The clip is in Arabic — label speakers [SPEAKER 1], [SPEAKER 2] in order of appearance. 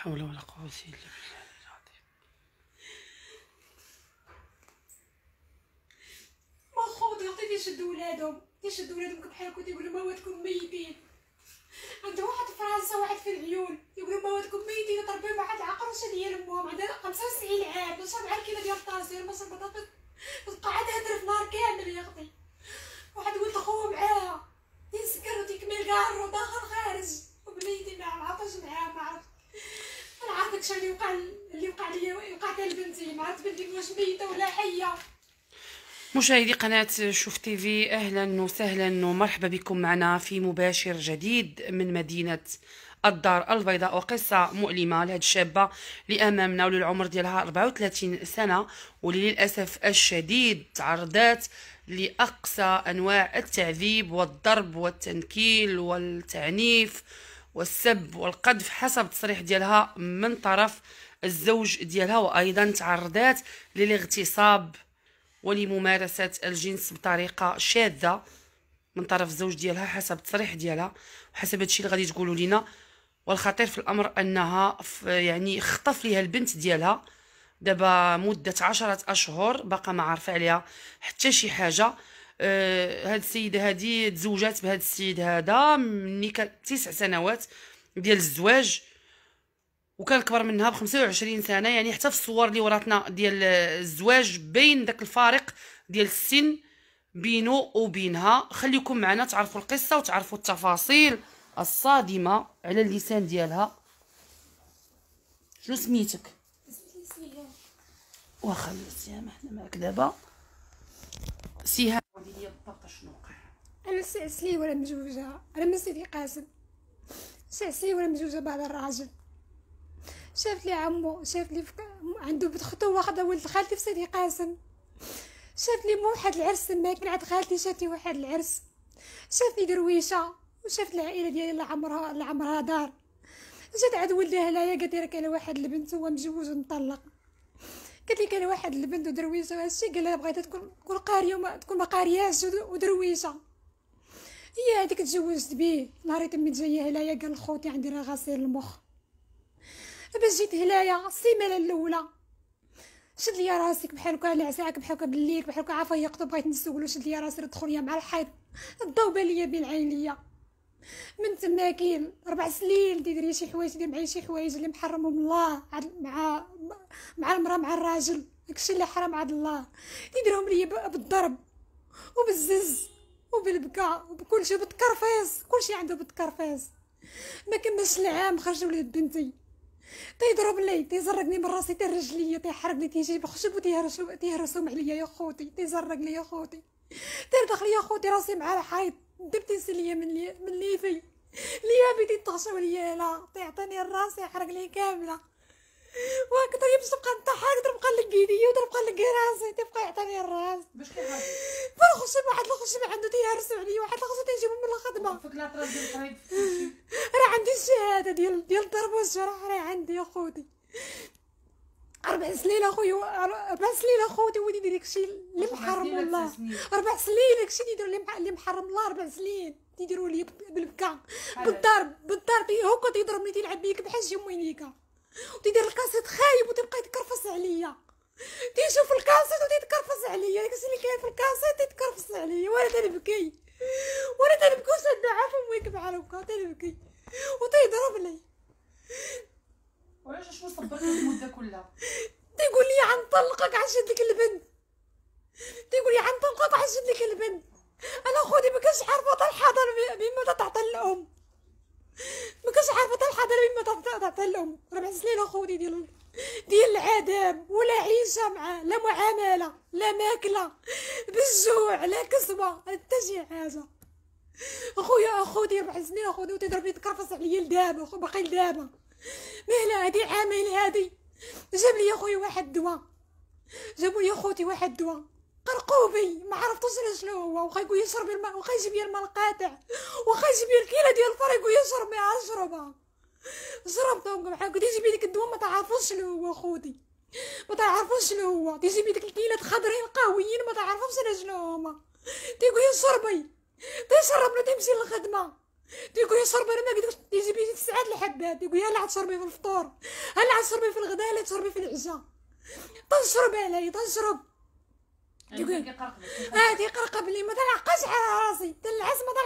[SPEAKER 1] حول ولا قوة إلا بالله العظيم
[SPEAKER 2] ما خوض عطيتي يشد ولادهم يشد ولادهم بحال كنت مواتكم ميتين عندو واحد في فرنسا واحد في العيون يقولوا مواتكم ميتين ضربين واحد العقرشة ديال امهم عندها 75 عام نشرب على الكيلو ديال الطاسير ما شربت داكشي اللي وقع اللي وقع ليا وقع حتى لبنتي ما عرفت بنتي واش ميته ولا حيه
[SPEAKER 1] مشاهدي قناة شوف تي في أهلا وسهلا ومرحبا بكم معنا في مباشر جديد من مدينة الدار البيضاء وقصة مؤلمة لهاد الشابة اللي أمامنا واللي ديالها 34 سنة وللأسف الشديد تعرضات لأقصى أنواع التعذيب والضرب والتنكيل والتعنيف والسب والقذف حسب تصريح ديالها من طرف الزوج ديالها وايضا تعرضات للاغتصاب ولممارسة الجنس بطريقة شاذة من طرف الزوج ديالها حسب التصريح ديالها وحسب هادشي اللي غادي تقولوا لينا والخطير في الامر انها يعني خطف ليها البنت ديالها دابا مده عشرة اشهر باقا ما عارفه عليها حتى شي حاجه آه، هاد السيده هادي تزوجات بهاد السيد هذا مني كان تسع سنوات ديال الزواج وكان كبر منها ب 25 سنه يعني حتى في الصور اللي وراتنا ديال الزواج بين داك الفارق ديال السن بينو وبينها خليكم معنا تعرفوا القصه وتعرفوا التفاصيل الصادمه على اللسان ديالها شنو سميتك واخا يا حنا معك دابا سيها وليدي الطاقه شنو
[SPEAKER 2] انا سعسلي ولا مزوجه انا من سيدي قاسم سعسلي ولا مزوجه بعد الراجل شاف لي عمو شاف لي فك... عنده بنت خطو واخده ولد خالتي في سيدي قاسم شاف لي مو واحد العرس تماك عند خالتي شاتي واحد العرس شاف لي درويشه وشاف العائله ديالي اللي عمرها اللي عمرها دار جات عند ولدها هنايا قالت لك انا واحد البنت هو مزوج ومطلق قالت لي كان واحد البنت ودرويشه وهادشي قال لها بغيتها تكون تكون قاريه وما تكون ما قارياش ودرويشه هي هذيك تزوجت بيه نهار تمي جايه هنايا قال لخوتي عندي راه غسيل المخ باش جيت هنايا السيمانه الاولى شد ليا راسك بحال هكا لعساك بحال هكا بالليل بحال هكا عافاه يقطب بغيت نسولو شد ليا راسي دخل ليا مع الحيط الضوبه ليا بين عينيا من تماكين ربع سنين تيديري شي حوايج اللي معايا شي حوايج اللي محرمهم الله مع مع المراه مع الراجل داكشي اللي حرام عند الله تيديرهم ليا بالضرب وبالزز وبالبكاء وبكلشي بالتكرفيس كلشي عنده بالتكرفيس ما كملش العام خرج ولاد بنتي تيضرب لي تيزرقني من راسي تيرجليا تيحرقني تيجيب خشب وتيهرسهم عليا يا خوتي تيزرق لي يا خوتي دار داخل يا خوتي راسي مع الحيط دبتي سلية من لي من ليفي ليا بدي طاشا وليا لا تعطيني الراس يحرق لي كامله واكثر تبقى بقى نضحك تبقى نلقي يدي وتبقى نلقي راسي تبقى يعطيني الراس باش كيفاش فالخشم واحد الخشم عنده تيهرس عليا واحد الخشم تيجيبو من الخدمه فك ديال راه عندي الشهاده ديال ديال الضرب والجرح راه عندي يا خوتي اربع سنين اخويا اربع سنين اخوتي وليدي داك الشيء اللي محرم الله اربع سنين داك الشيء اللي يديروا اللي محرم الله اربع سنين تيديروا لي بالبكا بالضرب بالضرب إيه، هوكا تيضرب ملي تيلعب بيك بحال مينيكا وتيدير الكاسيت خايب وتبقى يتكرفص عليا تيشوف الكاسيت وتيتكرفص عليا داك الشيء اللي كاين في الكاسيت تيتكرفص عليا وانا تنبكي وانا تنبكي وشاد عافم ويكب على هكا تنبكي وتيضرب لي المده كلها تيقول لي عنطلقك عشان ديك البنت تيقول لي عنطلقك عشان ديك البنت انا خودي ما كانش عارفه تنحضر بما تعطي الام ما كانش عارفه تنحضر بما تعطي الام ربع سنين اخويا ديال ديال العذاب ولا عيشه معاه لا معامله لا ماكله بالجوع لا كسبه حتى شي حاجه اخويا اخودي ربع سنين اخودي وتضرب تكرفص عليا لدابا باقي لدابا مهلا هادي عامين هادي جاب لي اخوي واحد دواء جابوا لي خوتي واحد دواء قرقوبي ما عرفتوش انا شنو هو واخا يقول يشرب الماء واخا يجيب لي الماء القاطع واخا يجيب لي الكيله ديال الفرا يقول يشرب ما اشربها شربها شربتهم بحال قلت يجيب لي ديك الدواء ما تعرفوش شنو هو خوتي ما تعرفوش شنو هو تيجيب لي ديك الكيلات خضرين قويين ما تعرفوش انا شنو هما تيقول لي شربي تيشربنا تيمشي للخدمه تيقول يا شربي انا ما قدرتش تيجي بيجي ساعات الحبات تيقول هلا تشربي في الفطور هلا تشربي في الغداء لا تشربي في العشاء تنشرب علي
[SPEAKER 1] تنشرب تيقول اه تيقرقب لي ما تلعقش على راسي تلعس ما